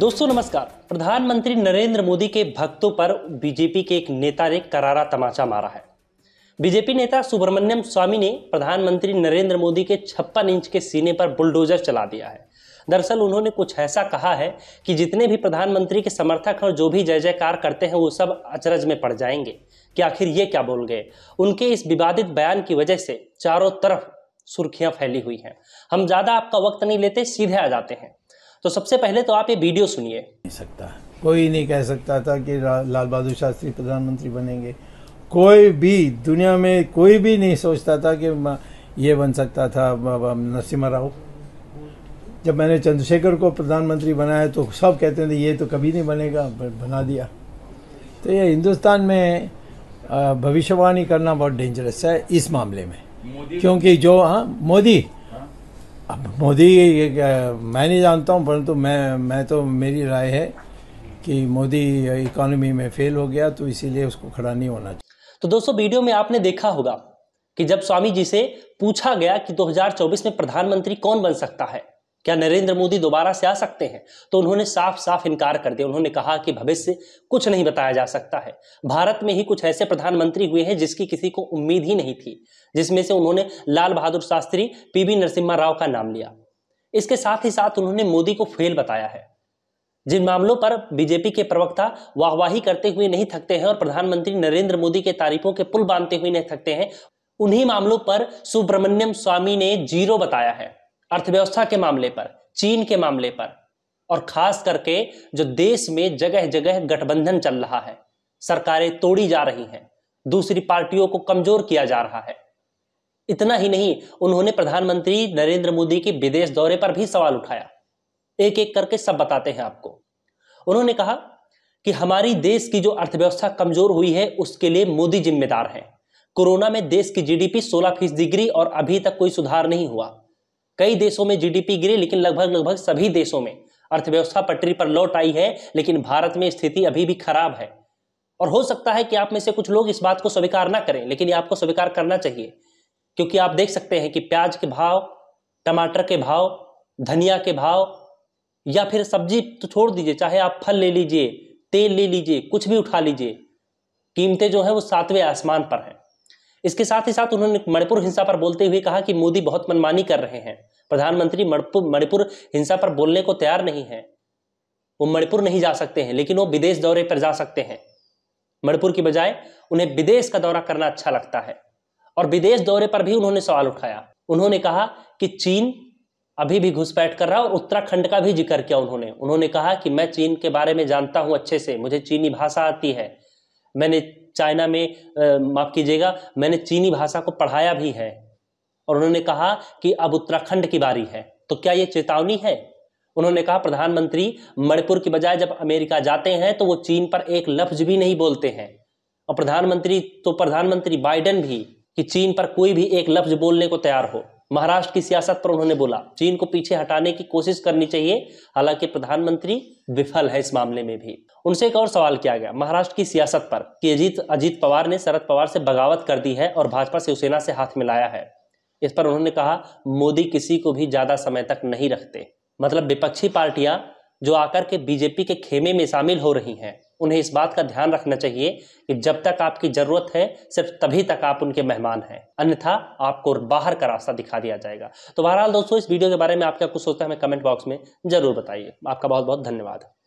दोस्तों नमस्कार प्रधानमंत्री नरेंद्र मोदी के भक्तों पर बीजेपी के एक नेता ने करारा तमाचा मारा है बीजेपी नेता सुब्रमण्यम स्वामी ने प्रधानमंत्री नरेंद्र मोदी के छप्पन इंच के सीने पर बुलडोजर चला दिया है दरअसल उन्होंने कुछ ऐसा कहा है कि जितने भी प्रधानमंत्री के समर्थक और जो भी जय जयकार करते हैं वो सब अचरज में पड़ जाएंगे कि आखिर ये क्या बोल गए उनके इस विवादित बयान की वजह से चारों तरफ सुर्खियां फैली हुई हैं हम ज़्यादा आपका वक्त नहीं लेते सीधे आ जाते हैं तो सबसे पहले तो आप ये वीडियो सुनिए नहीं सकता कोई नहीं कह सकता था कि लाल बहादुर शास्त्री प्रधानमंत्री बनेंगे कोई भी दुनिया में कोई भी नहीं सोचता था कि ये बन सकता था नरसिम्हा राव जब मैंने चंद्रशेखर को प्रधानमंत्री बनाया तो सब कहते थे ये तो कभी नहीं बनेगा बना दिया तो ये हिंदुस्तान में भविष्यवाणी करना बहुत डेंजरस है इस मामले में क्योंकि जो हाँ मोदी अब मोदी मैं नहीं जानता हूं परंतु मैं मैं तो मेरी राय है कि मोदी इकोनॉमी में फेल हो गया तो इसीलिए उसको खड़ा नहीं होना चाहिए तो दोस्तों वीडियो में आपने देखा होगा कि जब स्वामी जी से पूछा गया कि 2024 में प्रधानमंत्री कौन बन सकता है क्या नरेंद्र मोदी दोबारा से आ सकते हैं तो उन्होंने साफ साफ इनकार कर दिया उन्होंने कहा कि भविष्य कुछ नहीं बताया जा सकता है भारत में ही कुछ ऐसे प्रधानमंत्री हुए हैं जिसकी किसी को उम्मीद ही नहीं थी जिसमें से उन्होंने लाल बहादुर शास्त्री पीबी नरसिम्हा राव का नाम लिया इसके साथ ही साथ उन्होंने मोदी को फेल बताया है जिन मामलों पर बीजेपी के प्रवक्ता वाहवाही करते हुए नहीं थकते हैं और प्रधानमंत्री नरेंद्र मोदी के तारीफों के पुल बांधते हुए नहीं थकते हैं उन्हीं मामलों पर सुब्रमण्यम स्वामी ने जीरो बताया है अर्थव्यवस्था के मामले पर चीन के मामले पर और खास करके जो देश में जगह जगह गठबंधन चल रहा है सरकारें तोड़ी जा रही हैं दूसरी पार्टियों को कमजोर किया जा रहा है इतना ही नहीं उन्होंने प्रधानमंत्री नरेंद्र मोदी के विदेश दौरे पर भी सवाल उठाया एक एक करके सब बताते हैं आपको उन्होंने कहा कि हमारी देश की जो अर्थव्यवस्था कमजोर हुई है उसके लिए मोदी जिम्मेदार हैं कोरोना में देश की जीडीपी 16 फीसदी गिरी और अभी तक कोई सुधार नहीं हुआ कई देशों में जीडीपी गिरी लेकिन लगभग लगभग सभी देशों में अर्थव्यवस्था पटरी पर लौट आई है लेकिन भारत में स्थिति अभी भी खराब है और हो सकता है कि आप में से कुछ लोग इस बात को स्वीकार ना करें लेकिन ये आपको स्वीकार करना चाहिए क्योंकि आप देख सकते हैं कि प्याज के भाव टमाटर के भाव धनिया के भाव या फिर सब्जी तो छोड़ दीजिए चाहे आप फल ले लीजिए तेल ले लीजिए कुछ भी उठा लीजिए कीमतें जो है वो सातवें आसमान पर हैं इसके साथ ही साथ उन्होंने मणिपुर हिंसा पर बोलते हुए कहा कि मोदी बहुत मनमानी कर रहे हैं प्रधानमंत्री मणिपुर हिंसा पर बोलने को तैयार नहीं है वो मणिपुर नहीं जा सकते हैं लेकिन वो विदेश दौरे पर जा सकते हैं मणिपुर की बजाय उन्हें विदेश का दौरा करना अच्छा लगता है और विदेश दौरे पर भी उन्होंने सवाल उठाया उन्होंने कहा कि चीन अभी भी घुसपैठ कर रहा है और उत्तराखंड का भी जिक्र किया उन्होंने उन्होंने कहा कि मैं चीन के बारे में जानता हूं अच्छे से मुझे चीनी भाषा आती है मैंने चाइना में माफ़ कीजिएगा मैंने चीनी भाषा को पढ़ाया भी है और उन्होंने कहा कि अब उत्तराखंड की बारी है तो क्या ये चेतावनी है उन्होंने कहा प्रधानमंत्री मणिपुर की बजाय जब अमेरिका जाते हैं तो वो चीन पर एक लफ्ज भी नहीं बोलते हैं और प्रधानमंत्री तो प्रधानमंत्री बाइडेन भी कि चीन पर कोई भी एक लफ्ज बोलने को तैयार हो महाराष्ट्र की सियासत पर उन्होंने बोला चीन को पीछे हटाने की कोशिश करनी चाहिए हालांकि प्रधानमंत्री विफल है इस मामले में भी उनसे एक और सवाल किया गया महाराष्ट्र की सियासत पर कि अजीत अजीत पवार ने शरद पवार से बगावत कर दी है और भाजपा शिवसेना से हाथ मिलाया है इस पर उन्होंने कहा मोदी किसी को भी ज्यादा समय तक नहीं रखते मतलब विपक्षी पार्टियां जो आकर के बीजेपी के खेमे में शामिल हो रही हैं उन्हें इस बात का ध्यान रखना चाहिए कि जब तक आपकी ज़रूरत है सिर्फ तभी तक आप उनके मेहमान हैं अन्यथा आपको बाहर का रास्ता दिखा दिया जाएगा तो बहरहाल दोस्तों इस वीडियो के बारे में आप क्या कुछ सोचते हैं हमें कमेंट बॉक्स में ज़रूर बताइए आपका बहुत बहुत धन्यवाद